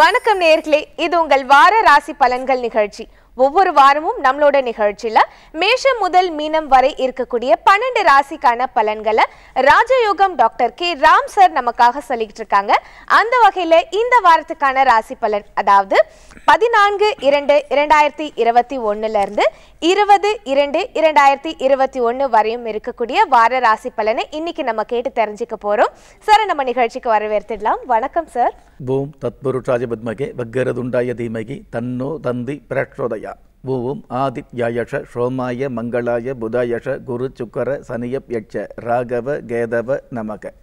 வணக்கம் நேர்களே இது உங்கள் வார ராசி பலன்கள் நிகழ்ச்சி ஒவ்வொரு வாரமும் நம்மளோட நிகழ்ச்சியில் மேஷம் முதல் மீனம் வரை இருக்கக்கூடிய பன்னெண்டு ராசிக்கான பலன்களை ராஜயோகம் டாக்டர் கே ராம் சார் நமக்காக சொல்லிக்கிட்டு இருக்காங்க அந்த வகையில் இந்த வாரத்துக்கான ராசி பலன் அதாவது பதினான்கு இரண்டு இரண்டாயிரத்தி இருபத்தி ஒன்றுலேருந்து இருபது இரண்டு இரண்டாயிரத்தி இருபத்தி ஒன்று வரையும் இருக்கக்கூடிய வார ராசி பலனை இன்னைக்கு நம்ம கேட்டு தெரிஞ்சுக்க போகிறோம் சார் நம்ம நிகழ்ச்சிக்கு வரவேற்றுடலாம் வணக்கம் சார் பூம் தத்புருஷாய பத்மகே வக்கரதுண்டாய தீமகி தன்னோ தந்தி பிரக்ஷோதய பூவும் ஆதித்யாயஷ ஷோமாய மங்களாய புதாயஷ குரு சுக்கர சனியப் யட்ச ராகவ கேதவ நமக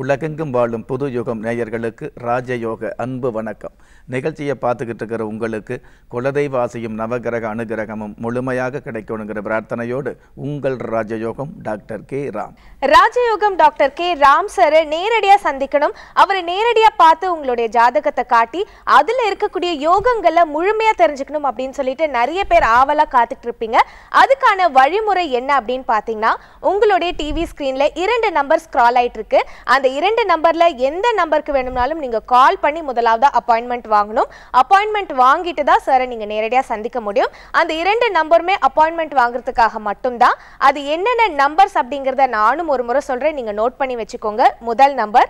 உலகெங்கும் வாழும் புது யுகம் நேயர்களுக்கு ராஜயோக அன்பு வணக்கம் நிகழ்ச்சியை பார்த்துக்கிட்டு இருக்கிற உங்களுக்கு ஆசையும் நவகிரக அனுகிரகமும் முழுமையாக கிடைக்கணுங்கிற பிரார்த்தனையோடு உங்கள் ராஜயோகம் டாக்டர் கே ராம் ராஜயோகம் டாக்டர் கே ராம் சாரை நேரடியாக சந்திக்கணும் அவரை நேரடியாக பார்த்து உங்களுடைய ஜாதகத்தை காட்டி அதில் இருக்கக்கூடிய யோகங்களை முழுமையாக தெரிஞ்சுக்கணும் அப்படின்னு சொல்லிட்டு நிறைய பேர் ஆவலாக காத்துட்டு இருப்பீங்க அதுக்கான வழிமுறை என்ன அப்படின்னு பார்த்தீங்கன்னா உங்களுடைய டிவி ஸ்க்ரீனில் இரண்டு நம்பர் ஸ்க்ரால் ஆயிட்டு இருக்கு அந்த இரண்டு நம்பரில் எந்த நம்பருக்கு வேணும்னாலும் நீங்கள் கால் பண்ணி முதலாவது அப்பாயின்மெண்ட் வா வாங்கணும் அப்பாயின்மெண்ட் வாங்கிட்டு தான் சாரை நீங்கள் நேரடியாக சந்திக்க முடியும் அந்த இரண்டு நம்பருமே அப்பாயின்மெண்ட் வாங்குறதுக்காக மட்டும்தான் அது என்னென்ன நம்பர்ஸ் அப்படிங்கிறத நானும் ஒரு முறை சொல்கிறேன் நீங்கள் நோட் பண்ணி வச்சுக்கோங்க முதல் number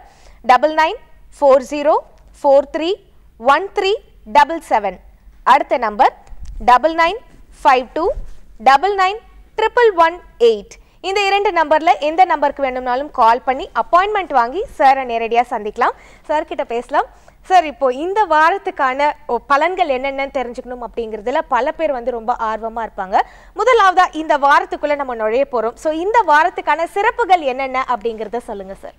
double nine four zero four three one three double seven அடுத்த number double nine five two double nine triple one eight இந்த இரண்டு நம்பரில் எந்த நம்பருக்கு வேணும்னாலும் கால் பண்ணி அப்பாயின்மெண்ட் வாங்கி சாரை நேரடியாக சந்திக்கலாம் சார்கிட்ட பேசலாம் சார் இப்போ இந்த வாரத்துக்கான பலன்கள் என்னென்னு தெரிஞ்சுக்கணும் அப்படிங்கிறதுல பல பேர் வந்து ரொம்ப ஆர்வமாக இருப்பாங்க முதலாவதா இந்த வாரத்துக்குள்ளே நம்ம நுழைய போகிறோம் ஸோ இந்த வாரத்துக்கான சிறப்புகள் என்னென்ன அப்படிங்கிறத சொல்லுங்கள் சார்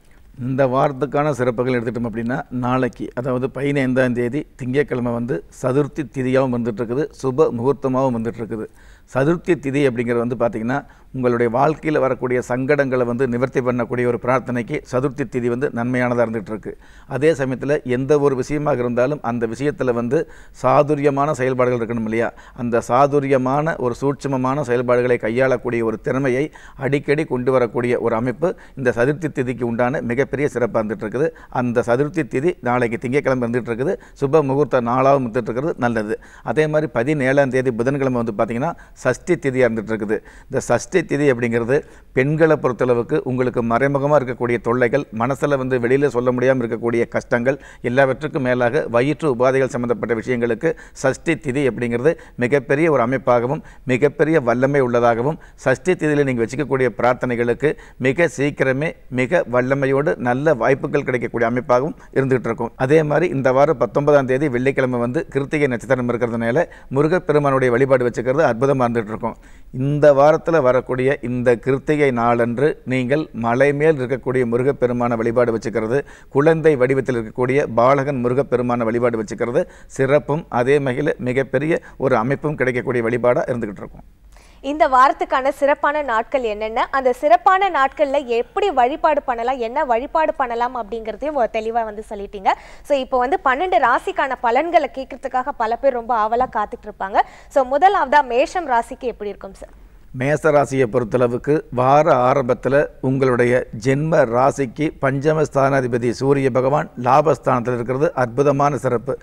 இந்த வாரத்துக்கான சிறப்புகள் எடுத்துட்டோம் அப்படின்னா நாளைக்கு அதாவது பதினைந்தாம் தேதி திங்கட்கிழமை வந்து சதுர்த்தி திதியாகவும் இருக்குது சுப முகூர்த்தமாகவும் இருக்குது சதுர்த்தி திதி அப்படிங்கிறது வந்து பார்த்திங்கன்னா உங்களுடைய வாழ்க்கையில் வரக்கூடிய சங்கடங்களை வந்து நிவர்த்தி பண்ணக்கூடிய ஒரு பிரார்த்தனைக்கு சதுர்த்தி திதி வந்து நன்மையானதாக இருந்துகிட்டு இருக்குது அதே சமயத்தில் எந்த ஒரு விஷயமாக இருந்தாலும் அந்த விஷயத்தில் வந்து சாதுரியமான செயல்பாடுகள் இருக்கணும் இல்லையா அந்த சாதுரியமான ஒரு சூட்சமமான செயல்பாடுகளை கையாளக்கூடிய ஒரு திறமையை அடிக்கடி கொண்டு வரக்கூடிய ஒரு அமைப்பு இந்த சதுர்த்தி திதிக்கு உண்டான மிகப்பெரிய சிறப்பாக இருந்துகிட்டு இருக்குது அந்த சதுர்த்தி திதி நாளைக்கு திங்கக்கிழமை இருந்துகிட்டு இருக்குது சுப முகூர்த்த நாளாகவும் இருந்துகிட்டு இருக்கிறது நல்லது அதே மாதிரி பதினேழாம் தேதி புதன்கிழமை வந்து பார்த்திங்கன்னா சஷ்டி திதியாக இருந்துகிட்டு இருக்குது இந்த சஷ்டி கடைசி திதி அப்படிங்கிறது பெண்களை பொறுத்தளவுக்கு உங்களுக்கு மறைமுகமாக இருக்கக்கூடிய தொல்லைகள் மனசில் வந்து வெளியில் சொல்ல முடியாமல் இருக்கக்கூடிய கஷ்டங்கள் எல்லாவற்றுக்கும் மேலாக வயிற்று உபாதைகள் சம்மந்தப்பட்ட விஷயங்களுக்கு சஷ்டி திதி அப்படிங்கிறது மிகப்பெரிய ஒரு அமைப்பாகவும் மிகப்பெரிய வல்லமை உள்ளதாகவும் சஷ்டி திதியில் நீங்கள் வச்சுக்கக்கூடிய பிரார்த்தனைகளுக்கு மிக சீக்கிரமே மிக வல்லமையோடு நல்ல வாய்ப்புகள் கிடைக்கக்கூடிய அமைப்பாகவும் இருந்துகிட்டு இருக்கும் அதே மாதிரி இந்த வாரம் பத்தொன்பதாம் தேதி வெள்ளிக்கிழமை வந்து கிருத்திகை நட்சத்திரம் இருக்கிறதுனால முருகப்பெருமானுடைய வழிபாடு வச்சுக்கிறது அற்புதமாக இருந்துகிட்டு இருக்கும் இந்த வாரத்தில் வரக்கூடிய இந்த கிருத்திகை நாளன்று நீங்கள் மலை மேல் இருக்கக்கூடிய முருகப்பெருமான வழிபாடு வச்சுக்கிறது குழந்தை வடிவத்தில் இருக்கக்கூடிய பாலகன் முருகப்பெருமான வழிபாடு வச்சுக்கிறது சிறப்பும் அதே மிகப்பெரிய ஒரு அமைப்பும் கிடைக்கக்கூடிய வழிபாடாக இருந்துக்கிட்டு இருக்கும் இந்த வாரத்துக்கான சிறப்பான நாட்கள் என்னென்ன அந்த சிறப்பான நாட்களில் எப்படி வழிபாடு பண்ணலாம் என்ன வழிபாடு பண்ணலாம் அப்படிங்கிறதையும் தெளிவாக வந்து சொல்லிட்டீங்க ஸோ இப்போ வந்து பன்னெண்டு ராசிக்கான பலன்களை கேட்கறதுக்காக பல பேர் ரொம்ப ஆவலாக காத்துட்டு இருப்பாங்க ஸோ முதலாவதா மேஷம் ராசிக்கு எப்படி இருக்கும் சார் மேசராசியை பொறுத்தளவுக்கு வார ஆரம்பத்தில் உங்களுடைய ஜென்ம ராசிக்கு பஞ்சம ஸ்தானாதிபதி சூரிய பகவான் லாபஸ்தானத்தில் இருக்கிறது அற்புதமான சிறப்பு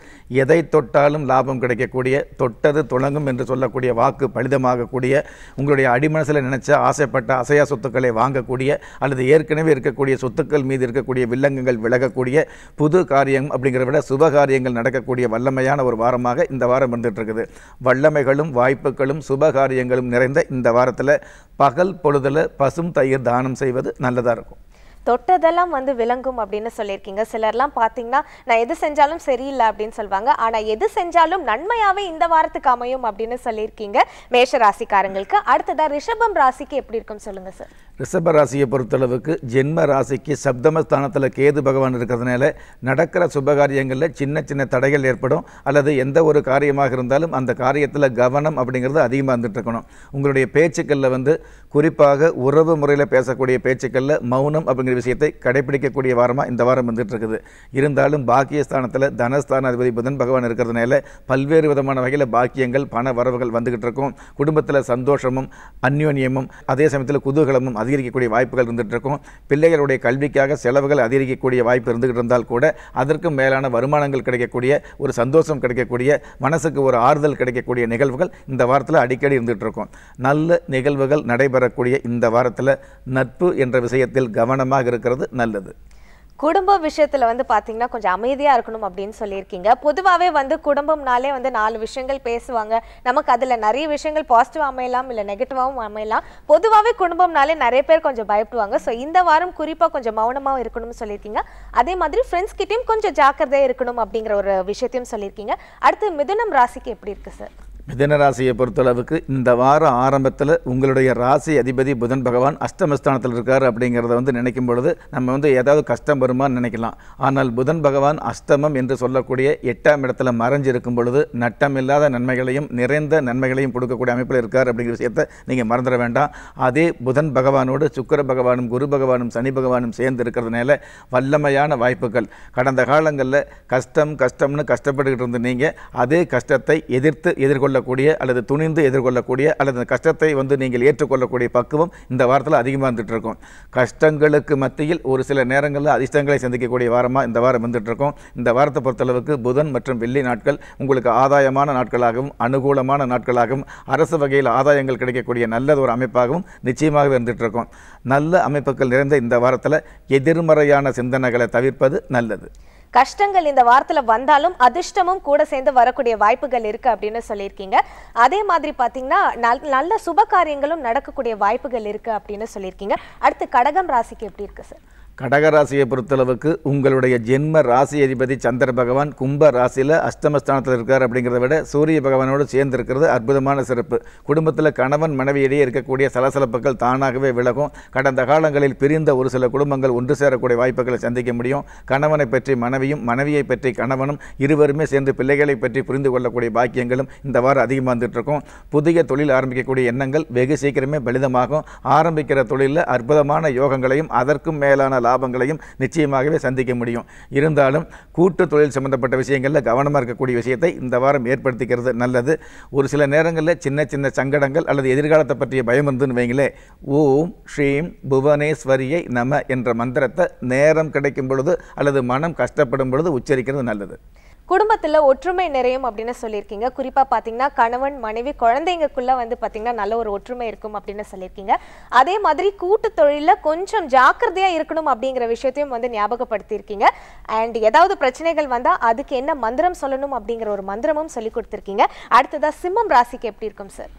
எதை தொட்டாலும் லாபம் கிடைக்கக்கூடிய தொட்டது துணங்கும் என்று சொல்லக்கூடிய வாக்கு பலிதமாகக்கூடிய உங்களுடைய அடிமனசில் நினைச்ச ஆசைப்பட்ட அசையா சொத்துக்களை வாங்கக்கூடிய அல்லது ஏற்கனவே இருக்கக்கூடிய சொத்துக்கள் மீது இருக்கக்கூடிய வில்லங்கங்கள் விலகக்கூடிய புது காரியம் அப்படிங்கிற விட சுப காரியங்கள் நடக்கக்கூடிய வல்லமையான ஒரு வாரமாக இந்த வாரம் வந்துட்டு இருக்குது வல்லமைகளும் வாய்ப்புகளும் சுப காரியங்களும் நிறைந்த இந்த வாரத்தில் பகல் பொழுதில் பசும் தயிர் தானம் செய்வது நல்லதாக இருக்கும் தொட்டதெல்லாம் வந்து விளங்கும் அப்படின்னு சொல்லியிருக்கீங்க சிலர்லாம் பார்த்தீங்கன்னா நான் எது செஞ்சாலும் சரியில்லை அப்படின்னு சொல்லுவாங்க ஆனால் எது செஞ்சாலும் நன்மையாகவே இந்த வாரத்துக்கு அமையும் அப்படின்னு சொல்லியிருக்கீங்க மேஷ ராசிக்காரங்களுக்கு அடுத்ததாக ரிஷபம் ராசிக்கு எப்படி இருக்குன்னு சொல்லுங்கள் சார் ரிஷப ராசியை பொறுத்தளவுக்கு ஜென்ம ராசிக்கு சப்தமஸ்தானத்தில் கேது பகவான் இருக்கிறதுனால நடக்கிற சுபகாரியங்களில் சின்ன சின்ன தடைகள் ஏற்படும் அல்லது எந்த ஒரு காரியமாக இருந்தாலும் அந்த காரியத்தில் கவனம் அப்படிங்கிறது அதிகமாக இருந்துட்டு உங்களுடைய பேச்சுக்களில் வந்து குறிப்பாக உறவு முறையில் பேசக்கூடிய பேச்சுக்களில் மௌனம் அப்படிங்கிற விஷயத்தை கடைபிடிக்கக்கூடிய வாரமாக இந்த வாரம் வந்துட்டு இருக்குது இருந்தாலும் பாக்கியஸ்தானத்தில் தனஸ்தான அதிபதி புதன் பகவான் இருக்கிறதுனால பல்வேறு விதமான வகையில் பாக்கியங்கள் பண வரவுகள் வந்துக்கிட்டு இருக்கும் குடும்பத்தில் சந்தோஷமும் அந்யோன்யமும் அதே சமயத்தில் குதூகலமும் அதிகரிக்கக்கூடிய வாய்ப்புகள் இருந்துகிட்டு இருக்கும் பிள்ளைகளுடைய கல்விக்காக செலவுகள் அதிகரிக்கக்கூடிய வாய்ப்பு இருந்துகிட்டு இருந்தால் கூட அதற்கும் மேலான வருமானங்கள் கிடைக்கக்கூடிய ஒரு சந்தோஷம் கிடைக்கக்கூடிய மனசுக்கு ஒரு ஆறுதல் கிடைக்கக்கூடிய நிகழ்வுகள் இந்த வாரத்தில் அடிக்கடி இருந்துகிட்டு இருக்கும் நல்ல நிகழ்வுகள் நடைபெறக்கூடிய இந்த வாரத்தில் நட்பு என்ற விஷயத்தில் கவனமாக இருக்கிறது நல்லது குடும்ப விஷயத்தில் வந்து பார்த்தீங்கன்னா கொஞ்சம் அமைதியாக இருக்கணும் அப்படின்னு சொல்லியிருக்கீங்க பொதுவாகவே வந்து குடும்பம்னாலே வந்து நாலு விஷயங்கள் பேசுவாங்க நமக்கு அதில் நிறைய விஷயங்கள் பாசிட்டிவாக அமையலாம் இல்லை நெகட்டிவாகவும் அமையலாம் பொதுவாகவே குடும்பம்னாலே நிறைய பேர் கொஞ்சம் பயப்படுவாங்க ஸோ இந்த வாரம் குறிப்பாக கொஞ்சம் மௌனமா இருக்கணும்னு சொல்லியிருக்கீங்க அதே மாதிரி ஃப்ரெண்ட்ஸ் கிட்டேயும் கொஞ்சம் ஜாக்கிரதையாக இருக்கணும் அப்படிங்கிற ஒரு விஷயத்தையும் சொல்லியிருக்கீங்க அடுத்து மிதுனம் ராசிக்கு எப்படி இருக்குது சார் மிதனராசியை பொறுத்தளவுக்கு இந்த வார ஆரம்பத்தில் உங்களுடைய ராசி அதிபதி புதன் பகவான் அஷ்டமஸ்தானத்தில் இருக்கார் அப்படிங்கிறத வந்து நினைக்கும் பொழுது நம்ம வந்து ஏதாவது கஷ்டம் வருமான்னு நினைக்கலாம் ஆனால் புதன் பகவான் அஷ்டமம் என்று சொல்லக்கூடிய எட்டாம் இடத்துல மறைஞ்சிருக்கும் பொழுது நட்டம் இல்லாத நன்மைகளையும் நிறைந்த நன்மைகளையும் கொடுக்கக்கூடிய அமைப்பில் இருக்கார் அப்படிங்கிற விஷயத்தை நீங்கள் மறந்துட வேண்டாம் அதே புதன் பகவானோடு சுக்கர பகவானும் குரு பகவானும் சனி பகவானும் சேர்ந்து இருக்கிறதுனால வல்லமையான வாய்ப்புகள் கடந்த காலங்களில் கஷ்டம் கஷ்டம்னு கஷ்டப்பட்டுக்கிட்டு இருந்த நீங்கள் அதே கஷ்டத்தை எதிர்த்து எதிர்கொள்ள எதிர்கொள்ளக்கூடிய அல்லது துணிந்து எதிர்கொள்ளக்கூடிய அல்லது கஷ்டத்தை வந்து நீங்கள் ஏற்றுக்கொள்ளக்கூடிய பக்குவம் இந்த வாரத்தில் அதிகமாக இருந்துகிட்டு இருக்கும் கஷ்டங்களுக்கு மத்தியில் ஒரு சில நேரங்களில் அதிர்ஷ்டங்களை சந்திக்கக்கூடிய வாரமாக இந்த வாரம் இருந்துகிட்டு இருக்கும் இந்த வாரத்தை பொறுத்தளவுக்கு புதன் மற்றும் வெள்ளி நாட்கள் உங்களுக்கு ஆதாயமான நாட்களாகவும் அனுகூலமான நாட்களாகவும் அரசு வகையில் ஆதாயங்கள் கிடைக்கக்கூடிய நல்ல ஒரு அமைப்பாகவும் நிச்சயமாகவே இருந்துகிட்டு இருக்கும் நல்ல அமைப்புகள் நிறைந்த இந்த வாரத்தில் எதிர்மறையான சிந்தனைகளை தவிர்ப்பது நல்லது கஷ்டங்கள் இந்த வாரத்தில் வந்தாலும் அதிர்ஷ்டமும் கூட சேர்ந்து வரக்கூடிய வாய்ப்புகள் இருக்கு அப்படின்னு சொல்லியிருக்கீங்க அதே மாதிரி பார்த்தீங்கன்னா நல்ல சுப காரியங்களும் நடக்கக்கூடிய வாய்ப்புகள் இருக்கு அப்படின்னு சொல்லியிருக்கீங்க அடுத்து கடகம் ராசிக்கு எப்படி இருக்கு சார் கடகராசியை பொறுத்தளவுக்கு உங்களுடைய ஜென்ம ராசி அதிபதி சந்திர பகவான் கும்ப ராசியில் அஷ்டமஸ்தானத்தில் இருக்கார் அப்படிங்கிறத விட சூரிய பகவானோடு சேர்ந்து இருக்கிறது அற்புதமான சிறப்பு குடும்பத்தில் கணவன் மனைவியிடையே இருக்கக்கூடிய சலசலப்புகள் தானாகவே விலகும் கடந்த காலங்களில் பிரிந்த ஒரு சில குடும்பங்கள் ஒன்று சேரக்கூடிய வாய்ப்புகளை சந்திக்க முடியும் கணவனை பற்றி மனைவியும் மனைவியை பற்றி கணவனும் இருவருமே சேர்ந்து பிள்ளைகளை பற்றி புரிந்து கொள்ளக்கூடிய பாக்கியங்களும் இந்த வாரம் அதிகமாக வந்துட்டுருக்கும் புதிய தொழில் ஆரம்பிக்கக்கூடிய எண்ணங்கள் வெகு சீக்கிரமே பலிதமாகும் ஆரம்பிக்கிற தொழிலில் அற்புதமான யோகங்களையும் அதற்கும் மேலான லாபங்களையும் நிச்சயமாகவே சந்திக்க முடியும் இருந்தாலும் கூட்டு தொழில் சம்மந்தப்பட்ட விஷயங்களில் கவனமாக இருக்கக்கூடிய விஷயத்தை இந்த வாரம் ஏற்படுத்திக்கிறது நல்லது ஒரு சில நேரங்களில் சின்ன சின்ன சங்கடங்கள் அல்லது எதிர்காலத்தை பற்றிய பயம் இருந்துன்னு வைங்களே ஓம் ஸ்ரீம் புவனேஸ்வரியை நம என்ற மந்திரத்தை நேரம் கிடைக்கும் பொழுது அல்லது மனம் கஷ்டப்படும் பொழுது உச்சரிக்கிறது நல்லது குடும்பத்தில் ஒற்றுமை நிறையும் அப்படின்னு சொல்லியிருக்கீங்க குறிப்பாக பார்த்தீங்கன்னா கணவன் மனைவி குழந்தைங்களுக்குள்ளே வந்து பார்த்தீங்கன்னா நல்ல ஒரு ஒற்றுமை இருக்கும் அப்படின்னு சொல்லியிருக்கீங்க அதே மாதிரி கூட்டு தொழிலில் கொஞ்சம் ஜாக்கிரதையாக இருக்கணும் அப்படிங்கிற விஷயத்தையும் வந்து ஞாபகப்படுத்தியிருக்கீங்க அண்ட் ஏதாவது பிரச்சனைகள் வந்தால் அதுக்கு என்ன மந்திரம் சொல்லணும் அப்படிங்கிற ஒரு மந்திரமும் சொல்லி கொடுத்துருக்கீங்க அடுத்ததாக சிம்மம் ராசிக்கு எப்படி இருக்கும் சார்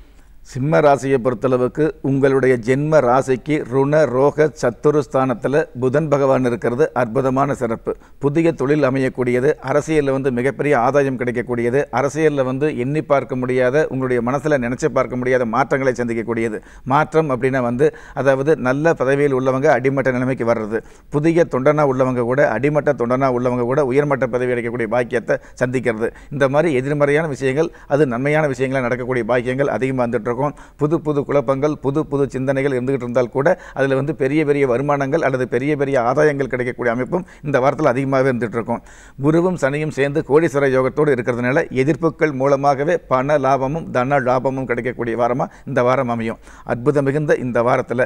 சிம்ம ராசியை பொறுத்தளவுக்கு உங்களுடைய ஜென்ம ராசிக்கு ருண ரோக சத்துருஸ்தானத்தில் புதன் பகவான் இருக்கிறது அற்புதமான சிறப்பு புதிய தொழில் அமையக்கூடியது அரசியலில் வந்து மிகப்பெரிய ஆதாயம் கிடைக்கக்கூடியது அரசியலில் வந்து எண்ணி பார்க்க முடியாத உங்களுடைய மனசில் நினச்சி பார்க்க முடியாத மாற்றங்களை சந்திக்கக்கூடியது மாற்றம் அப்படின்னா வந்து அதாவது நல்ல பதவியில் உள்ளவங்க அடிமட்ட நிலைமைக்கு வர்றது புதிய தொண்டனாக உள்ளவங்க கூட அடிமட்ட தொண்டனாக உள்ளவங்க கூட உயர்மட்ட பதவி கிடைக்கக்கூடிய பாக்கியத்தை சந்திக்கிறது இந்த மாதிரி எதிர்மறையான விஷயங்கள் அது நன்மையான விஷயங்களாக நடக்கக்கூடிய பாக்கியங்கள் அதிகமாக வந்துட்டு போகும் புது புது குழப்பங்கள் புது புது சிந்தனைகள் இருந்துகிட்டு இருந்தால் கூட அதில் வந்து பெரிய பெரிய வருமானங்கள் அல்லது பெரிய பெரிய ஆதாயங்கள் கிடைக்கக்கூடிய அமைப்பும் இந்த வாரத்தில் அதிகமாகவே இருந்துகிட்டு இருக்கும் குருவும் சனியும் சேர்ந்து கோடீஸ்வர யோகத்தோடு இருக்கிறதுனால எதிர்ப்புகள் மூலமாகவே பண லாபமும் தன லாபமும் கிடைக்கக்கூடிய வாரமாக இந்த வாரம் அமையும் அற்புதம் மிகுந்த இந்த வாரத்தில்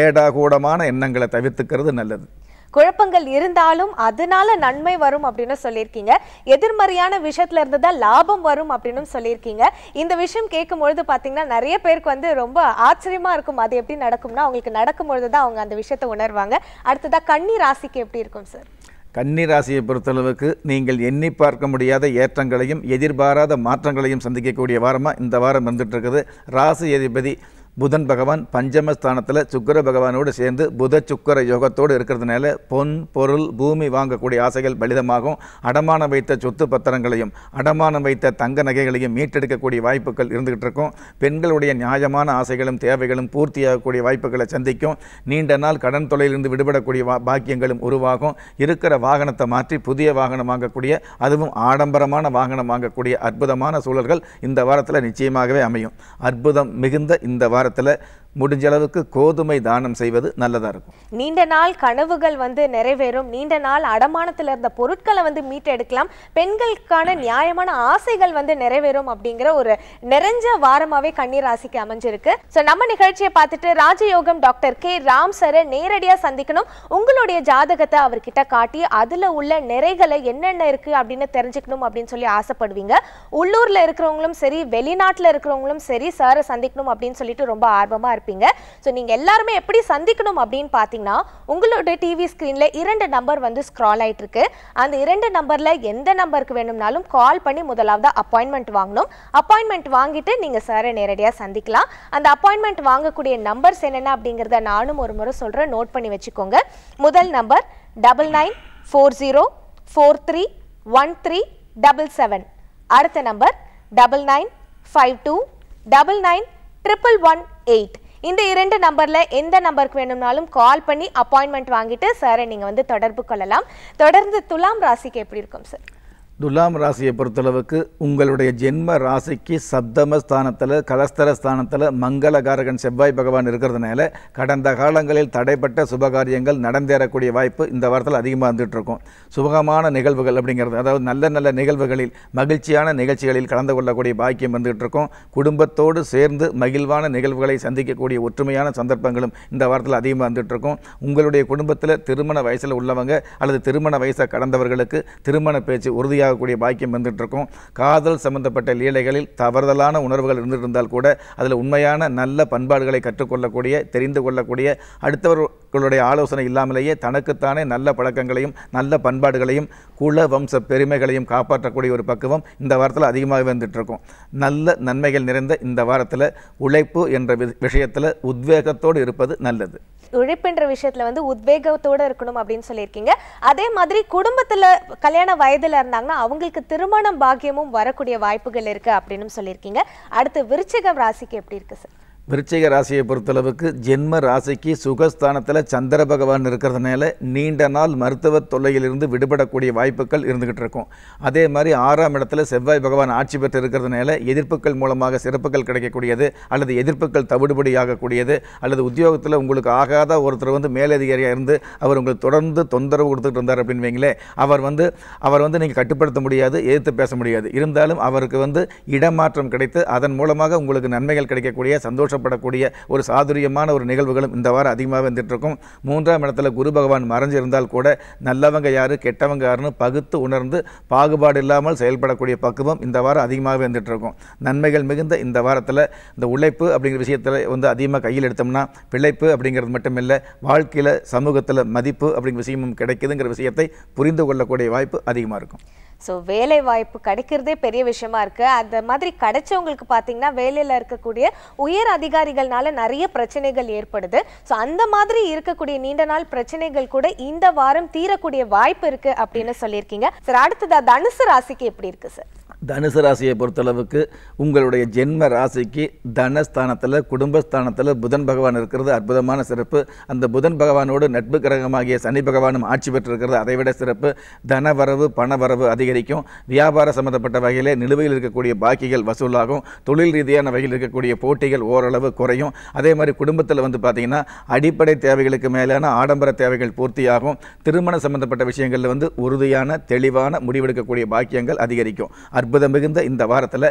ஏடாகூடமான எண்ணங்களை தவிர்த்துக்கிறது நல்லது குழப்பங்கள் இருந்தாலும் அதனால நன்மை வரும் அப்படின்னு சொல்லியிருக்கீங்க எதிர்மறையான விஷயத்துல இருந்து தான் லாபம் வரும் அப்படின்னு சொல்லியிருக்கீங்க இந்த விஷயம் கேட்கும் பொழுது பார்த்தீங்கன்னா நிறைய பேருக்கு வந்து ரொம்ப ஆச்சரியமா இருக்கும் அது எப்படி நடக்கும்னா அவங்களுக்கு நடக்கும் பொழுதுதான் அவங்க அந்த விஷயத்தை உணர்வாங்க அடுத்ததா கன்னி ராசிக்கு எப்படி இருக்கும் சார் கன்னி ராசியை பொறுத்தளவுக்கு நீங்கள் எண்ணி பார்க்க முடியாத ஏற்றங்களையும் எதிர்பாராத மாற்றங்களையும் சந்திக்கக்கூடிய வாரமாக இந்த வாரம் இருக்குது ராசி அதிபதி புதன் பகவான் பஞ்சமஸ்தானத்தில் சுக்கர பகவானோடு சேர்ந்து புத சுக்கர யோகத்தோடு இருக்கிறதுனால பொன் பொருள் பூமி வாங்கக்கூடிய ஆசைகள் பலிதமாகும் அடமானம் வைத்த சொத்து பத்திரங்களையும் அடமானம் வைத்த தங்க நகைகளையும் மீட்டெடுக்கக்கூடிய வாய்ப்புகள் இருந்துகிட்டு இருக்கும் பெண்களுடைய நியாயமான ஆசைகளும் தேவைகளும் பூர்த்தியாகக்கூடிய வாய்ப்புகளை சந்திக்கும் நீண்ட நாள் கடன் தொலையிலிருந்து விடுபடக்கூடிய பாக்கியங்களும் உருவாகும் இருக்கிற வாகனத்தை மாற்றி புதிய வாகனம் வாங்கக்கூடிய அதுவும் ஆடம்பரமான வாகனம் வாங்கக்கூடிய அற்புதமான சூழல்கள் இந்த வாரத்தில் நிச்சயமாகவே அமையும் அற்புதம் மிகுந்த இந்த வாரம் வாரத்தில் முடிஞ்சளவுக்கு கோதுமை தானம் செய்வது நல்லதாக இருக்கும் நீண்ட நாள் கனவுகள் வந்து நிறைவேறும் நீண்ட நாள் அடமானத்தில் இருந்த பொருட்களை வந்து மீட்டெடுக்கலாம் பெண்களுக்கான நியாயமான ஆசைகள் வந்து நிறைவேறும் அப்படிங்கிற ஒரு நிறைஞ்ச வாரமாகவே கண்ணீர் ராசிக்கு அமைஞ்சிருக்கு ஸோ நம்ம நிகழ்ச்சியை பார்த்துட்டு ராஜயோகம் டாக்டர் கே ராம் சரை நேரடியாக சந்திக்கணும் உங்களுடைய ஜாதகத்தை அவர்கிட்ட காட்டி அதில் உள்ள நிறைகளை என்னென்ன இருக்குது அப்படின்னு தெரிஞ்சுக்கணும் அப்படின்னு சொல்லி ஆசைப்படுவீங்க உள்ளூரில் இருக்கிறவங்களும் சரி வெளிநாட்டில் இருக்கிறவங்களும் சரி சாரை சந்திக்கணும் அப்படின்னு சொல்லிட்டு ரொம்ப ஆர்வமாக இருப்பாங்க இருப்பீங்க ஸோ நீங்கள் எல்லாருமே எப்படி சந்திக்கணும் அப்படின்னு பார்த்தீங்கன்னா உங்களுடைய டிவி ஸ்க்ரீனில் இரண்டு நம்பர் வந்து ஸ்க்ரால் ஆகிட்டு இருக்கு அந்த இரண்டு நம்பரில் எந்த நம்பருக்கு வேணும்னாலும் கால் பண்ணி முதலாவது அப்பாயின்மெண்ட் வாங்கணும் அப்பாயின்மெண்ட் வாங்கிட்டு நீங்கள் சாரை நேரடியாக சந்திக்கலாம் அந்த அப்பாயின்மெண்ட் வாங்கக்கூடிய நம்பர்ஸ் என்னென்ன அப்படிங்கிறத நானும் ஒரு முறை சொல்கிறேன் நோட் பண்ணி வச்சுக்கோங்க முதல் number double nine four zero four three one three double seven அடுத்த number double nine five two double nine triple one eight இந்த இரண்டு நம்பரில் எந்த நம்பருக்கு வேணும்னாலும் கால் பண்ணி அப்பாயின்மெண்ட் வாங்கிட்டு சாரை நீங்கள் வந்து தொடர்பு கொள்ளலாம் தொடர்ந்து துலாம் ராசிக்கு எப்படி இருக்கும் சார் துலாம் ராசியை பொறுத்தளவுக்கு உங்களுடைய ஜென்ம ராசிக்கு சப்தம ஸ்தானத்தில் கலஸ்தர ஸ்தானத்தில் மங்களகாரகன் செவ்வாய் பகவான் இருக்கிறதுனால கடந்த காலங்களில் தடைப்பட்ட சுபகாரியங்கள் நடந்தேறக்கூடிய வாய்ப்பு இந்த வாரத்தில் அதிகமாக இருந்துகிட்டு இருக்கும் சுபகமான நிகழ்வுகள் அப்படிங்கிறது அதாவது நல்ல நல்ல நிகழ்வுகளில் மகிழ்ச்சியான நிகழ்ச்சிகளில் கலந்து கொள்ளக்கூடிய பாக்கியம் வந்துகிட்டு இருக்கும் குடும்பத்தோடு சேர்ந்து மகிழ்வான நிகழ்வுகளை சந்திக்கக்கூடிய ஒற்றுமையான சந்தர்ப்பங்களும் இந்த வாரத்தில் அதிகமாக இருந்துகிட்டு இருக்கும் உங்களுடைய குடும்பத்தில் திருமண வயசில் உள்ளவங்க அல்லது திருமண வயசை கடந்தவர்களுக்கு திருமண பேச்சு உறுதியாக உண்டாகக்கூடிய பாக்கியம் இருக்கும் காதல் சம்பந்தப்பட்ட லீலைகளில் தவறுதலான உணர்வுகள் இருந்துட்டு இருந்தால் கூட அதில் உண்மையான நல்ல பண்பாடுகளை கற்றுக்கொள்ளக்கூடிய தெரிந்து கொள்ளக்கூடிய அடுத்தவர் களுடைய ஆலோசனை இல்லாமலேயே தனக்குத்தானே நல்ல பழக்கங்களையும் நல்ல பண்பாடுகளையும் குல வம்ச பெருமைகளையும் காப்பாற்றக்கூடிய ஒரு பக்குவம் இந்த வாரத்தில் அதிகமாக வந்துட்டுருக்கும் நல்ல நன்மைகள் நிறைந்த இந்த வாரத்தில் உழைப்பு என்ற விஷயத்தில் உத்வேகத்தோடு இருப்பது நல்லது உழைப்புன்ற விஷயத்தில் வந்து உத்வேகத்தோடு இருக்கணும் அப்படின்னு சொல்லியிருக்கீங்க அதே மாதிரி குடும்பத்தில் கல்யாண வயதில் இருந்தாங்கன்னா அவங்களுக்கு திருமணம் பாக்கியமும் வரக்கூடிய வாய்ப்புகள் இருக்குது அப்படின்னு சொல்லியிருக்கீங்க அடுத்து விருச்சிகம் ராசிக்கு எப்படி இருக்குது சார் விருச்சிக ராசியை பொறுத்தளவுக்கு ஜென்ம ராசிக்கு சுகஸ்தானத்தில் சந்திர பகவான் இருக்கிறதுனால நீண்ட நாள் மருத்துவ தொல்லையிலிருந்து விடுபடக்கூடிய வாய்ப்புகள் இருந்துகிட்டு இருக்கும் அதே மாதிரி ஆறாம் இடத்துல செவ்வாய் பகவான் ஆட்சி பெற்று இருக்கிறதுனால எதிர்ப்புகள் மூலமாக சிறப்புகள் கிடைக்கக்கூடியது அல்லது எதிர்ப்புகள் தவிடுபடியாகக்கூடியது அல்லது உத்தியோகத்தில் உங்களுக்கு ஆகாத ஒருத்தர் வந்து மேலதிகாரியாக இருந்து அவர் உங்களுக்கு தொடர்ந்து தொந்தரவு கொடுத்துட்டு இருந்தார் அப்படின்னு அவர் வந்து அவர் வந்து நீங்கள் கட்டுப்படுத்த முடியாது எதிர்த்து பேச முடியாது இருந்தாலும் அவருக்கு வந்து இடமாற்றம் கிடைத்து அதன் மூலமாக உங்களுக்கு நன்மைகள் கிடைக்கக்கூடிய சந்தோஷம் சந்தோஷப்படக்கூடிய ஒரு சாதுரியமான ஒரு நிகழ்வுகளும் இந்த வாரம் அதிகமாக வந்துட்டுருக்கும் மூன்றாம் இடத்துல குரு பகவான் மறைஞ்சிருந்தால் கூட நல்லவங்க யார் கெட்டவங்க யாருன்னு பகுத்து உணர்ந்து பாகுபாடு இல்லாமல் செயல்படக்கூடிய பக்குவம் இந்த வாரம் அதிகமாக வந்துட்டுருக்கும் நன்மைகள் மிகுந்த இந்த வாரத்தில் இந்த உழைப்பு அப்படிங்கிற விஷயத்தில் வந்து அதிகமாக கையில் எடுத்தோம்னா பிழைப்பு அப்படிங்கிறது மட்டும் இல்லை வாழ்க்கையில் சமூகத்தில் மதிப்பு அப்படிங்கிற விஷயமும் கிடைக்குதுங்கிற விஷயத்தை புரிந்து கொள்ளக்கூடிய வாய்ப்பு அதிகமாக இருக்கும் ஸோ வேலை வாய்ப்பு கிடைக்கிறதே பெரிய விஷயமா இருக்கு அந்த மாதிரி கிடைச்சவங்களுக்கு பார்த்தீங்கன்னா வேலையில் இருக்கக்கூடிய உயர் அதிகாரிகள்னால நிறைய பிரச்சனைகள் ஏற்படுது ஸோ அந்த மாதிரி இருக்கக்கூடிய நீண்ட நாள் பிரச்சனைகள் கூட இந்த வாரம் தீரக்கூடிய வாய்ப்பு இருக்கு அப்படின்னு சொல்லியிருக்கீங்க சார் அடுத்தது தனுசு ராசிக்கு எப்படி இருக்கு சார் தனுசு ராசியை பொறுத்தளவுக்கு உங்களுடைய ஜென்ம ராசிக்கு தனஸ்தானத்தில் குடும்பஸ்தானத்தில் புதன் பகவான் இருக்கிறது அற்புதமான சிறப்பு அந்த புதன் பகவானோடு நட்பு கிரகமாகிய சனி பகவானும் ஆட்சி பெற்றிருக்கிறது அதைவிட சிறப்பு தன வரவு பண வரவு அதிகரிக்கும் வியாபார சம்பந்தப்பட்ட வகையில் நிலுவையில் இருக்கக்கூடிய பாக்கிகள் வசூலாகும் தொழில் ரீதியான வகையில் இருக்கக்கூடிய போட்டிகள் ஓரளவு குறையும் அதே மாதிரி குடும்பத்தில் வந்து பார்த்திங்கன்னா அடிப்படை தேவைகளுக்கு மேலான ஆடம்பர தேவைகள் பூர்த்தியாகும் திருமணம் சம்பந்தப்பட்ட விஷயங்களில் வந்து உறுதியான தெளிவான முடிவெடுக்கக்கூடிய பாக்கியங்கள் அதிகரிக்கும் அற்புத அற்புதம் மிகுந்த இந்த வாரத்தில்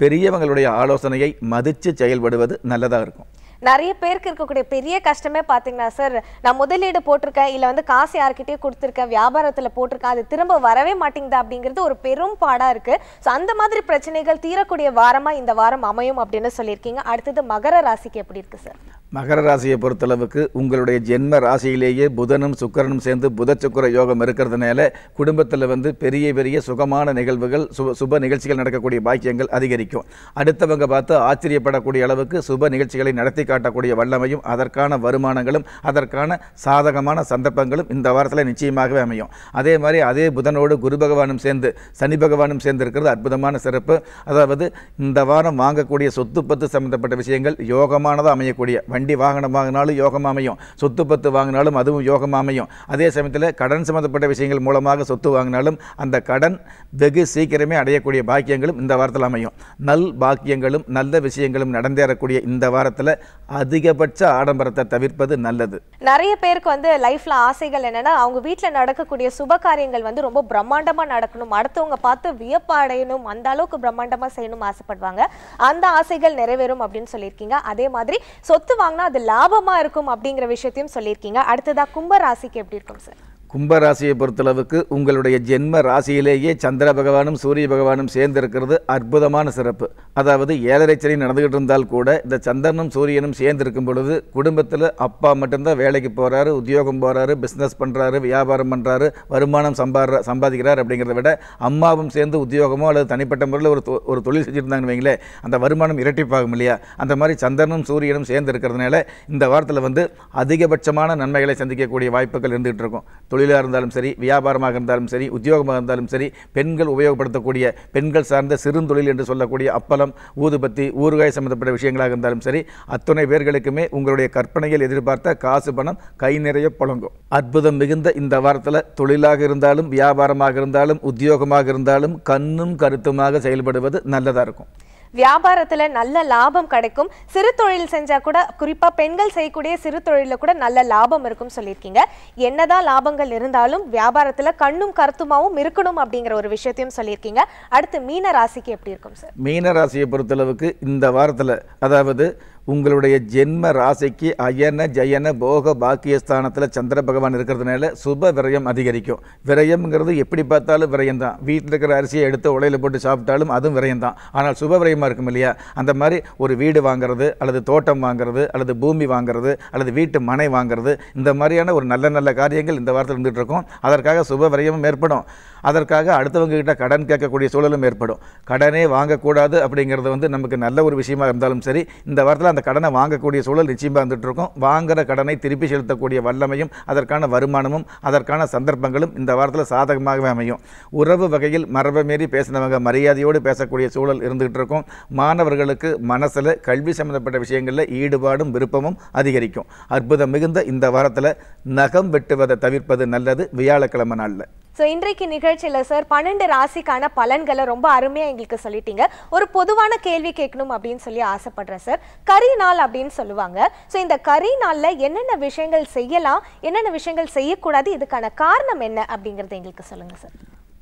பெரியவங்களுடைய ஆலோசனையை மதித்து செயல்படுவது நல்லதாக இருக்கும் நிறைய பேருக்கு இருக்கக்கூடிய பெரிய கஷ்டமே பார்த்தீங்கன்னா சார் நான் முதலீடு போட்டிருக்கேன் இல்லை வந்து காசு யார்கிட்டயே கொடுத்துருக்கேன் வியாபாரத்தில் போட்டிருக்கேன் அது திரும்ப வரவே மாட்டேங்குது அப்படிங்கிறது ஒரு பெரும் பாடாக இருக்குது ஸோ அந்த மாதிரி பிரச்சனைகள் தீரக்கூடிய வாரமாக இந்த வாரம் அமையும் அப்படின்னு சொல்லியிருக்கீங்க அடுத்தது மகர ராசிக்கு எப்படி இருக்குது சார் மகர ராசியை பொறுத்தளவுக்கு உங்களுடைய ஜென்ம ராசியிலேயே புதனும் சுக்கரனும் சேர்ந்து புத சுக்கர யோகம் இருக்கிறதுனால குடும்பத்தில் வந்து பெரிய பெரிய சுகமான நிகழ்வுகள் சுப சுப நிகழ்ச்சிகள் நடக்கக்கூடிய பாக்கியங்கள் அதிகரிக்கும் அடுத்தவங்க பார்த்து ஆச்சரியப்படக்கூடிய அளவுக்கு சுப நிகழ்ச்சிகளை நடத்தி காட்டக்கூடிய வல்லமையும் அதற்கான வருமானங்களும் அதற்கான சாதகமான சந்தர்ப்பங்களும் இந்த வாரத்தில் நிச்சயமாகவே அமையும் அதே மாதிரி அதே புதனோடு குரு பகவானும் சேர்ந்து சனி பகவானும் சேர்ந்து இருக்கிறது அற்புதமான சிறப்பு அதாவது இந்த வாரம் வாங்கக்கூடிய சொத்து பத்து சம்பந்தப்பட்ட விஷயங்கள் யோகமானதாக அமையக்கூடிய வண்டி வாகனம் வாங்கினாலும் யோகம் அமையும் சொத்து பத்து வாங்கினாலும் அதுவும் யோகம் அமையும் அதே சமயத்தில் கடன் சம்பந்தப்பட்ட விஷயங்கள் மூலமாக சொத்து வாங்கினாலும் அந்த கடன் வெகு சீக்கிரமே அடையக்கூடிய பாக்கியங்களும் இந்த வாரத்தில் அமையும் நல் பாக்கியங்களும் நல்ல விஷயங்களும் நடந்தேறக்கூடிய இந்த வாரத்தில் அதிகபட்ச ஆடம்பரத்தை தவிர்ப்பது நல்லது நிறைய பேருக்கு வந்து லைஃப்ல ஆசைகள் என்னன்னா அவங்க வீட்டில் நடக்கக்கூடிய சுப காரியங்கள் வந்து ரொம்ப பிரம்மாண்டமா நடக்கணும் அடுத்தவங்க பார்த்து வியப்பாடையணும் அந்த அளவுக்கு பிரம்மாண்டமா செய்யணும் ஆசைப்படுவாங்க அந்த ஆசைகள் நிறைவேறும் அப்படின்னு சொல்லியிருக்கீங்க அதே மாதிரி சொத்து வாங்கினா அது லாபமா இருக்கும் அப்படிங்கிற விஷயத்தையும் சொல்லியிருக்கீங்க அடுத்ததா கும்ப ராசிக்கு எப்படி இருக்கும் சார் கும்பராசியை பொறுத்தளவுக்கு உங்களுடைய ஜென்ம ராசியிலேயே சந்திர பகவானும் சூரிய பகவானும் சேர்ந்திருக்கிறது அற்புதமான சிறப்பு அதாவது ஏழரை சனி நடந்துகிட்டு இருந்தால் கூட இந்த சந்திரனும் சூரியனும் சேர்ந்திருக்கும் பொழுது குடும்பத்தில் அப்பா மட்டும்தான் வேலைக்கு போகிறாரு உத்தியோகம் போகிறாரு பிஸ்னஸ் பண்ணுறாரு வியாபாரம் பண்ணுறாரு வருமானம் சம்பாடுற சம்பாதிக்கிறார் அப்படிங்கிறத விட அம்மாவும் சேர்ந்து உத்தியோகமோ அல்லது தனிப்பட்ட முறையில் ஒரு ஒரு தொழில் செஞ்சுருந்தாங்கன்னு வைங்களேன் அந்த வருமானம் இரட்டிப்பாகும் இல்லையா அந்த மாதிரி சந்திரனும் சூரியனும் சேர்ந்து இருக்கிறதுனால இந்த வாரத்தில் வந்து அதிகபட்சமான நன்மைகளை சந்திக்கக்கூடிய வாய்ப்புகள் இருந்துகிட்டு இருக்கும் தொழில் தொழிலாக இருந்தாலும் சரி வியாபாரமாக இருந்தாலும் சரி உத்தியோகமாக இருந்தாலும் சரி பெண்கள் உபயோகப்படுத்தக்கூடிய பெண்கள் சார்ந்த சிறுந்தொழில் என்று சொல்லக்கூடிய அப்பளம் ஊதுபத்தி ஊறுகாய் சம்மந்தப்பட்ட விஷயங்களாக இருந்தாலும் சரி அத்துணை பேர்களுக்குமே உங்களுடைய கற்பனையில் எதிர்பார்த்த காசு பணம் கை நிறைய புழங்கும் அற்புதம் மிகுந்த இந்த வாரத்தில் தொழிலாக இருந்தாலும் வியாபாரமாக இருந்தாலும் உத்தியோகமாக இருந்தாலும் கண்ணும் கருத்துமாக செயல்படுவது நல்லதாக இருக்கும் வியாபாரத்தில் நல்ல லாபம் கிடைக்கும் சிறு தொழில் செஞ்சால் கூட குறிப்பாக பெண்கள் செய்யக்கூடிய சிறு தொழிலில் கூட நல்ல லாபம் இருக்கும் சொல்லியிருக்கீங்க என்னதான் லாபங்கள் இருந்தாலும் வியாபாரத்தில் கண்ணும் கருத்துமாவும் இருக்கணும் அப்படிங்கிற ஒரு விஷயத்தையும் சொல்லியிருக்கீங்க அடுத்து மீன ராசிக்கு எப்படி இருக்கும் சார் மீன ராசியை பொறுத்தளவுக்கு இந்த வாரத்தில் அதாவது உங்களுடைய ஜென்ம ராசிக்கு அயன ஜயன போக பாக்கியஸ்தானத்தில் சந்திர பகவான் இருக்கிறதுனால சுப விரயம் அதிகரிக்கும் விரயம்ங்கிறது எப்படி பார்த்தாலும் விரயம் தான் வீட்டில் இருக்கிற அரிசியை எடுத்து உலையில் போட்டு சாப்பிட்டாலும் அதுவும் விரயம் தான் ஆனால் சுப விரயமாக இருக்கும் இல்லையா அந்த மாதிரி ஒரு வீடு வாங்கிறது அல்லது தோட்டம் வாங்கிறது அல்லது பூமி வாங்கிறது அல்லது வீட்டு மனை வாங்கிறது இந்த மாதிரியான ஒரு நல்ல நல்ல காரியங்கள் இந்த வாரத்தில் இருந்துகிட்ருக்கும் அதற்காக சுப விரயமும் ஏற்படும் அதற்காக அடுத்தவங்க கிட்ட கடன் கேட்கக்கூடிய சூழலும் ஏற்படும் கடனே வாங்கக்கூடாது அப்படிங்கிறது வந்து நமக்கு நல்ல ஒரு விஷயமாக இருந்தாலும் சரி இந்த வாரத்தில் அந்த கடனை வாங்கக்கூடிய சூழல் நிச்சயமாக இருந்துகிட்டு இருக்கும் வாங்குற கடனை திருப்பி செலுத்தக்கூடிய வல்லமையும் அதற்கான வருமானமும் அதற்கான சந்தர்ப்பங்களும் இந்த வாரத்தில் சாதகமாகவே அமையும் உறவு வகையில் மரபை மீறி பேசினவங்க மரியாதையோடு பேசக்கூடிய சூழல் இருந்துகிட்டு இருக்கும் மாணவர்களுக்கு மனசில் கல்வி சம்மந்தப்பட்ட விஷயங்களில் ஈடுபாடும் விருப்பமும் அதிகரிக்கும் அற்புதம் மிகுந்த இந்த வாரத்தில் நகம் வெட்டுவதை தவிர்ப்பது நல்லது வியாழக்கிழமை நாளில் ஸோ இன்றைக்கு நிகழ்ச்சியில் சார் பன்னெண்டு ராசிக்கான பலன்களை ரொம்ப அருமையாக எங்களுக்கு சொல்லிட்டீங்க ஒரு பொதுவான கேள்வி கேட்கணும் அப்படின்னு சொல்லி ஆசைப்படுறேன் சார் கறி நாள் அப்படின்னு சொல்லுவாங்க ஸோ இந்த கரி நாளில் என்னென்ன விஷயங்கள் செய்யலாம் என்னென்ன விஷயங்கள் செய்யக்கூடாது இதுக்கான காரணம் என்ன அப்படிங்கிறத எங்களுக்கு சொல்லுங்கள் சார்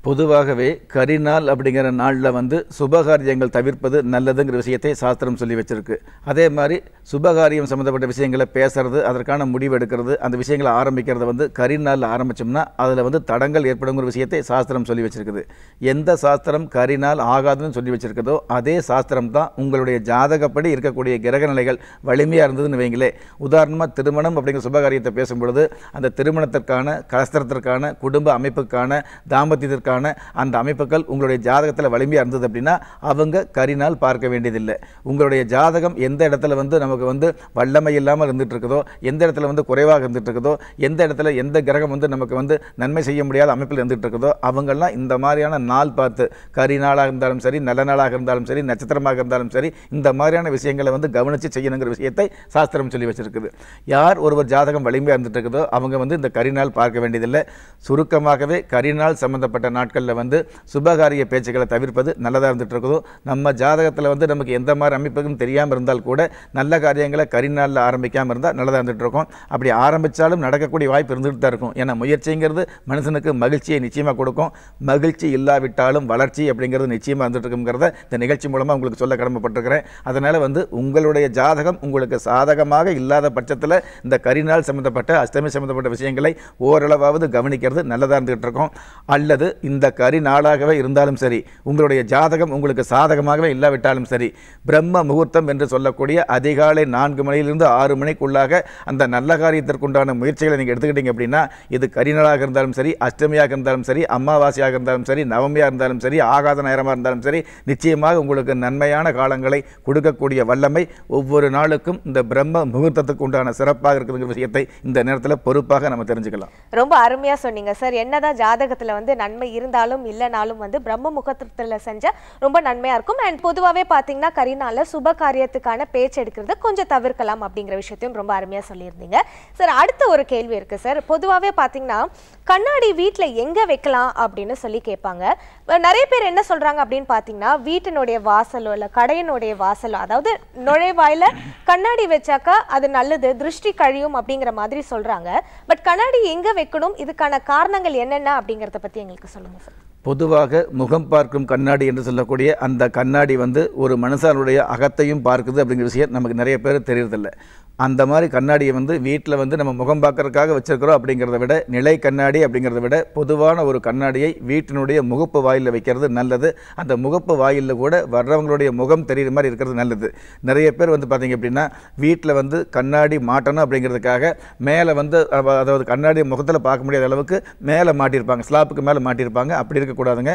பொதுவாகவே கரிநாள் அப்படிங்கிற நாளில் வந்து சுபகாரியங்கள் தவிர்ப்பது நல்லதுங்கிற விஷயத்தை சாஸ்திரம் சொல்லி வச்சிருக்கு அதே மாதிரி சுபகாரியம் சம்மந்தப்பட்ட விஷயங்களை பேசுறது அதற்கான முடிவு எடுக்கிறது அந்த விஷயங்களை ஆரம்பிக்கிறத வந்து கரிநாளில் ஆரம்பித்தோம்னா அதில் வந்து தடங்கள் ஏற்படுங்கிற விஷயத்தை சாஸ்திரம் சொல்லி வச்சிருக்குது எந்த சாஸ்திரம் கரிநாள் ஆகாதுன்னு சொல்லி வச்சிருக்கதோ அதே சாஸ்திரம் தான் உங்களுடைய ஜாதகப்படி இருக்கக்கூடிய கிரக நிலைகள் வலிமையாக இருந்ததுன்னு வைங்களே உதாரணமாக திருமணம் அப்படிங்கிற சுபகாரியத்தை பேசும்பொழுது அந்த திருமணத்திற்கான கலஸ்திரத்திற்கான குடும்ப அமைப்புக்கான தாம்பத்தியத்திற்கான அமைப்புக்கான அந்த அமைப்புகள் உங்களுடைய ஜாதகத்தில் வலிமையாக இருந்தது அப்படின்னா அவங்க கரினால் பார்க்க வேண்டியதில்லை உங்களுடைய ஜாதகம் எந்த இடத்துல வந்து நமக்கு வந்து வல்லமை இல்லாமல் இருந்துட்டு இருக்குதோ எந்த இடத்துல வந்து குறைவாக இருந்துட்டு இருக்குதோ எந்த இடத்துல எந்த கிரகம் வந்து நமக்கு வந்து நன்மை செய்ய முடியாத அமைப்பில் இருந்துட்டு இருக்குதோ அவங்கெல்லாம் இந்த மாதிரியான நாள் பார்த்து கரி நாளாக இருந்தாலும் சரி நல்ல நாளாக இருந்தாலும் சரி நட்சத்திரமாக இருந்தாலும் சரி இந்த மாதிரியான விஷயங்களை வந்து கவனித்து செய்யணுங்கிற விஷயத்தை சாஸ்திரம் சொல்லி வச்சிருக்குது யார் ஒருவர் ஜாதகம் வலிமையாக இருந்துட்டு இருக்குதோ அவங்க வந்து இந்த கரிநாள் பார்க்க வேண்டியதில்லை சுருக்கமாகவே கரிநாள் சம்மந்தப்பட்ட நாள் நாட்களில் வந்து சுபகாரிய பேச்சுக்களை தவிர்ப்பது நல்லதாக இருந்துகிட்டு இருக்குதோ நம்ம ஜாதகத்தில் வந்து நமக்கு எந்த மாதிரி அமைப்புக்கும் தெரியாமல் இருந்தால் கூட நல்ல காரியங்களை கரிநாளில் ஆரம்பிக்காமல் இருந்தால் நல்லதாக இருந்துகிட்டு இருக்கும் அப்படி ஆரம்பித்தாலும் நடக்கக்கூடிய வாய்ப்பு இருந்துகிட்டு தான் இருக்கும் ஏன்னா முயற்சிங்கிறது மனுஷனுக்கு மகிழ்ச்சியை நிச்சயமாக கொடுக்கும் மகிழ்ச்சி இல்லாவிட்டாலும் வளர்ச்சி அப்படிங்கிறது நிச்சயமாக இருந்துகிட்டு இருக்குங்கிறத இந்த நிகழ்ச்சி மூலமாக உங்களுக்கு சொல்ல கடமைப்பட்டிருக்கிறேன் அதனால் வந்து உங்களுடைய ஜாதகம் உங்களுக்கு சாதகமாக இல்லாத பட்சத்தில் இந்த கரிநாள் சம்மந்தப்பட்ட அஷ்டமி சம்மந்தப்பட்ட விஷயங்களை ஓரளவாவது கவனிக்கிறது நல்லதாக இருந்துகிட்டு இருக்கும் அல்லது இந்த கரி நாளாகவே இருந்தாலும் சரி உங்களுடைய ஜாதகம் உங்களுக்கு சாதகமாகவே இல்லாவிட்டாலும் சரி பிரம்ம முகூர்த்தம் என்று சொல்லக்கூடிய அதிகாலை நான்கு மணியிலிருந்து ஆறு மணிக்குள்ளாக அந்த நல்ல காரியத்திற்குண்டான முயற்சிகளை நீங்கள் எடுத்துக்கிட்டீங்க அப்படின்னா இது கரிநாளாக இருந்தாலும் சரி அஷ்டமியாக இருந்தாலும் சரி அமாவாசையாக இருந்தாலும் சரி நவமியாக இருந்தாலும் சரி ஆகாத நேரமாக இருந்தாலும் சரி நிச்சயமாக உங்களுக்கு நன்மையான காலங்களை கொடுக்கக்கூடிய வல்லமை ஒவ்வொரு நாளுக்கும் இந்த பிரம்ம முகூர்த்தத்துக்கு உண்டான சிறப்பாக இருக்குதுங்கிற விஷயத்தை இந்த நேரத்தில் பொறுப்பாக நம்ம தெரிஞ்சுக்கலாம் ரொம்ப அருமையாக சொன்னீங்க சார் என்னதான் ஜாதகத்தில் வந்து நன்மை இருந்தாலும் இல்லைனாலும் வந்து பிரம்ம முகூர்த்தத்தில் செஞ்ச ரொம்ப நன்மையாக இருக்கும் அண்ட் பொதுவாகவே பார்த்தீங்கன்னா கரினால சுப காரியத்துக்கான பேச்சு எடுக்கிறது கொஞ்சம் தவிர்க்கலாம் அப்படிங்கிற விஷயத்தையும் ரொம்ப அருமையாக சொல்லியிருந்தீங்க சார் அடுத்த ஒரு கேள்வி இருக்குது சார் பொதுவாகவே பார்த்தீங்கன்னா கண்ணாடி வீட்டில் எங்கே வைக்கலாம் அப்படின்னு சொல்லி கேட்பாங்க நிறைய பேர் என்ன சொல்கிறாங்க அப்படின்னு பார்த்தீங்கன்னா வீட்டினுடைய வாசலோ இல்லை கடையினுடைய வாசலோ அதாவது நுழைவாயில் கண்ணாடி வச்சாக்கா அது நல்லது திருஷ்டி கழியும் அப்படிங்கிற மாதிரி சொல்கிறாங்க பட் கண்ணாடி எங்கே வைக்கணும் இதுக்கான காரணங்கள் என்னென்ன அப்படிங்கிறத பற்றி எங்களுக்கு சொல்லுங்கள் சொல்லுங்கள் பொதுவாக முகம் பார்க்கும் கண்ணாடி என்று சொல்லக்கூடிய அந்த கண்ணாடி வந்து ஒரு மனுஷனுடைய அகத்தையும் பார்க்குது அப்படிங்கிற விஷயம் நமக்கு நிறைய பேர் தெரியறதில்லை அந்த மாதிரி கண்ணாடியை வந்து வீட்டில் வந்து நம்ம முகம் பார்க்கறதுக்காக வச்சுருக்கிறோம் அப்படிங்கிறத விட நிலை கண்ணாடி அப்படிங்கிறத விட பொதுவான ஒரு கண்ணாடியை வீட்டினுடைய முகப்பு வாயிலில் வைக்கிறது நல்லது அந்த முகப்பு வாயிலில் கூட வர்றவங்களுடைய முகம் தெரிகிற மாதிரி இருக்கிறது நல்லது நிறைய பேர் வந்து பார்த்திங்க அப்படின்னா வீட்டில் வந்து கண்ணாடி மாட்டணும் அப்படிங்கிறதுக்காக மேலே வந்து அதாவது கண்ணாடி முகத்தில் பார்க்க முடியாத அளவுக்கு மேலே மாட்டியிருப்பாங்க ஸ்லாப்புக்கு மேலே மாட்டியிருப்பாங்க அப்படி இருக்கக்கூடாதுங்க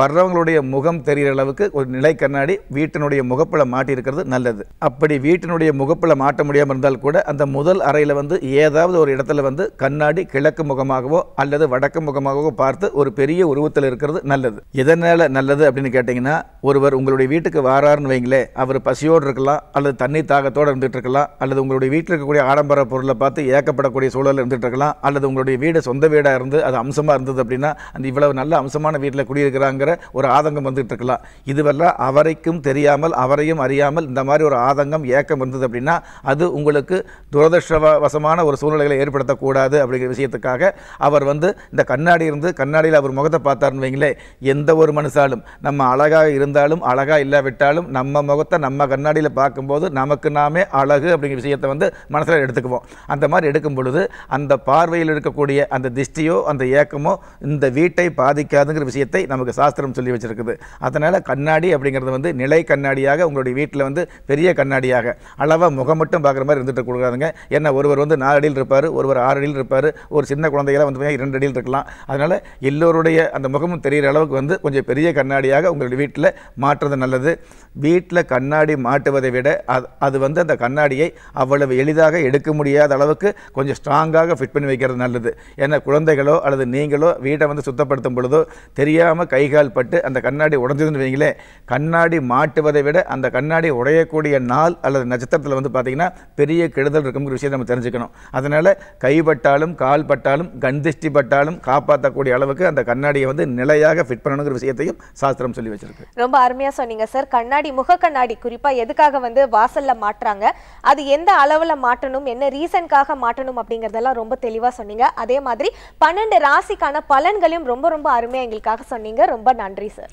வர்றவங்களுடைய முகம் தெரிகிற அளவுக்கு ஒரு நிலை கண்ணாடி வீட்டினுடைய முகப்பில் மாட்டியிருக்கிறது நல்லது அப்படி வீட்டினுடைய முகப்பில் மாட்ட முடியாமல் இருந்தால் கூட அந்த முதல் அறையில் வந்து ஏதாவது ஒரு இடத்துல வந்து கண்ணாடி கிழக்கு முகமாகவோ அல்லது வடக்கு முகமாகவோ பார்த்து ஒரு பெரிய உருவத்தில் இருக்கிறது நல்லது எதனால் நல்லது அப்படின்னு கேட்டிங்கன்னா ஒருவர் உங்களுடைய வீட்டுக்கு வாராருன்னு வைங்களே அவர் பசியோடு இருக்கலாம் அல்லது தண்ணி தாகத்தோடு இருந்துகிட்டு இருக்கலாம் அல்லது உங்களுடைய வீட்டில் இருக்கக்கூடிய ஆடம்பர பொருளை பார்த்து ஏக்கப்படக்கூடிய சூழலில் இருந்துகிட்டு இருக்கலாம் அல்லது உங்களுடைய வீடு சொந்த வீடாக இருந்து அது அம்சமாக இருந்தது அப்படின்னா அந்த இவ்வளவு நல்ல அம்சமான வீட்டில் குடியிருக்கிறாங்கிற ஒரு ஆதங்கம் வந்துகிட்டு இருக்கலாம் இதுவெல்லாம் அவரைக்கும் தெரியாமல் அவரையும் அறியாமல் இந்த மாதிரி ஒரு ஆதங்கம் ஏக்கம் வந்தது அப்படின்னா அது உங்களுக்கு துரதிருஷ்டவசமான ஒரு சூழ்நிலைகளை ஏற்படுத்தக்கூடாது அப்படிங்கிற விஷயத்துக்காக அவர் வந்து இந்த கண்ணாடி இருந்து கண்ணாடியில் அவர் முகத்தை பார்த்தாருன்னு வைங்களே எந்த ஒரு மனுஷாலும் நம்ம அழகாக இருந்தாலும் அழகாக இல்லாவிட்டாலும் நம்ம முகத்தை நம்ம கண்ணாடியில் பார்க்கும்போது நமக்கு நாமே அழகு அப்படிங்கிற விஷயத்தை வந்து மனசில் எடுத்துக்குவோம் அந்த மாதிரி எடுக்கும் பொழுது அந்த பார்வையில் இருக்கக்கூடிய அந்த திஷ்டியோ அந்த ஏக்கமோ இந்த வீட்டை பாதிக்காதுங்கிற விஷயத்தை நமக்கு சாஸ்திரம் சொல்லி வச்சுருக்குது அதனால் கண்ணாடி அப்படிங்கிறது வந்து நிலை கண்ணாடியாக உங்களுடைய வீட்டில் வந்து பெரிய கண்ணாடியாக அளவாக முகம் மட்டும் பார்க்குற மாதிரி மாதிரி இருந்துட்டு கொடுக்காதுங்க ஏன்னா ஒருவர் வந்து நாலு அடியில் இருப்பார் ஒருவர் ஆறு அடியில் இருப்பார் ஒரு சின்ன குழந்தைகளாக வந்து இரண்டு அடியில் இருக்கலாம் அதனால் எல்லோருடைய அந்த முகமும் தெரிகிற அளவுக்கு வந்து கொஞ்சம் பெரிய கண்ணாடியாக உங்களுடைய வீட்டில் மாற்றுறது நல்லது வீட்டில் கண்ணாடி மாட்டுவதை விட அது அது வந்து அந்த கண்ணாடியை அவ்வளவு எளிதாக எடுக்க முடியாத அளவுக்கு கொஞ்சம் ஸ்ட்ராங்காக ஃபிட் பண்ணி வைக்கிறது நல்லது ஏன்னா குழந்தைகளோ அல்லது நீங்களோ வீட்டை வந்து சுத்தப்படுத்தும் பொழுதோ தெரியாமல் கைகால் பட்டு அந்த கண்ணாடி உடஞ்சதுன்னு வைங்களேன் கண்ணாடி மாட்டுவதை விட அந்த கண்ணாடி உடையக்கூடிய நாள் அல்லது நட்சத்திரத்தில் வந்து பார்த்திங்கன்னா பெரிய கெடுதல் இருக்குங்கிற விஷயத்தை நம்ம தெரிஞ்சுக்கணும் அதனால் கைப்பட்டாலும் கால் பட்டாலும் கண்திஷ்டி பட்டாலும் காப்பாற்றக்கூடிய அளவுக்கு அந்த கண்ணாடியை வந்து நிலையாக ஃபிட் பண்ணணுங்கிற விஷயத்தையும் சாஸ்திரம் சொல்லி வச்சிருக்கு ரொம்ப அருமையாக சொன்னீங்க சார் கண்ணாடி முக கண்ணாடி குறிப்பாக எதுக்காக வந்து வாசலில் மாற்றுறாங்க அது எந்த அளவில் மாற்றணும் என்ன ரீசன்காக மாற்றணும் அப்படிங்கிறதெல்லாம் ரொம்ப தெளிவாக சொன்னீங்க அதே மாதிரி பன்னெண்டு ராசிக்கான பலன்களையும் ரொம்ப ரொம்ப அருமையாக எங்களுக்காக சொன்னீங்க ரொம்ப நன்றி சார்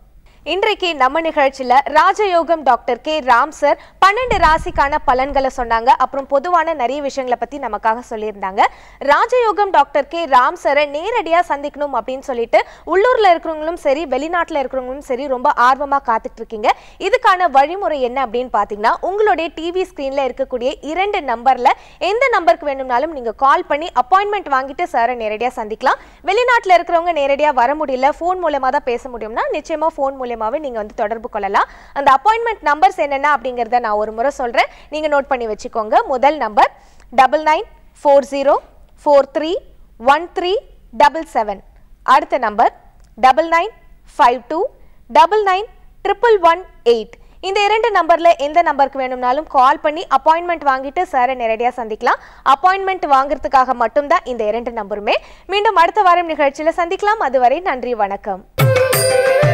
இன்றைக்கு நம்ம நிகழ்ச்சியில் ராஜயோகம் டாக்டர் கே ராம் சார் பன்னெண்டு ராசிக்கான பலன்களை சொன்னாங்க அப்புறம் பொதுவான நிறைய விஷயங்களை பற்றி நமக்காக சொல்லியிருந்தாங்க ராஜயோகம் டாக்டர் கே ராம் சரை நேரடியாக சந்திக்கணும் அப்படின்னு சொல்லிட்டு உள்ளூரில் இருக்கிறவங்களும் சரி வெளிநாட்டில் இருக்கிறவங்களும் சரி ரொம்ப ஆர்வமாக காத்துட்டு இருக்கீங்க இதுக்கான வழிமுறை என்ன அப்படின்னு பார்த்தீங்கன்னா உங்களுடைய டிவி ஸ்க்ரீனில் இருக்கக்கூடிய இரண்டு நம்பரில் எந்த நம்பருக்கு வேணும்னாலும் நீங்கள் கால் பண்ணி அப்பாயின்மெண்ட் வாங்கிட்டு சாரை நேரடியாக சந்திக்கலாம் வெளிநாட்டில் இருக்கிறவங்க நேரடியாக வர முடியல ஃபோன் மூலமா தான் பேச முடியும்னா நிச்சயமாக ஃபோன் மூலம் மூலியமாகவே நீங்கள் வந்து தொடர்பு கொள்ளலாம் அந்த அப்பாயின்மெண்ட் நம்பர்ஸ் என்னென்ன அப்படிங்கிறத நான் ஒரு முறை சொல்கிறேன் நீங்கள் நோட் பண்ணி வச்சுக்கோங்க முதல் number double nine four zero four three one three double seven அடுத்த number double nine five two double nine triple one eight இந்த இரண்டு நம்பரில் எந்த நம்பருக்கு வேணும்னாலும் கால் பண்ணி அப்பாயின்மெண்ட் வாங்கிட்டு சாரை நேரடியாக சந்திக்கலாம் அப்பாயின்மெண்ட் வாங்குறதுக்காக மட்டும்தான் இந்த இரண்டு நம்பருமே மீண்டும் அடுத்த வாரம் நிகழ்ச்சியில் சந்திக்கலாம் அதுவரை நன்றி வணக்கம்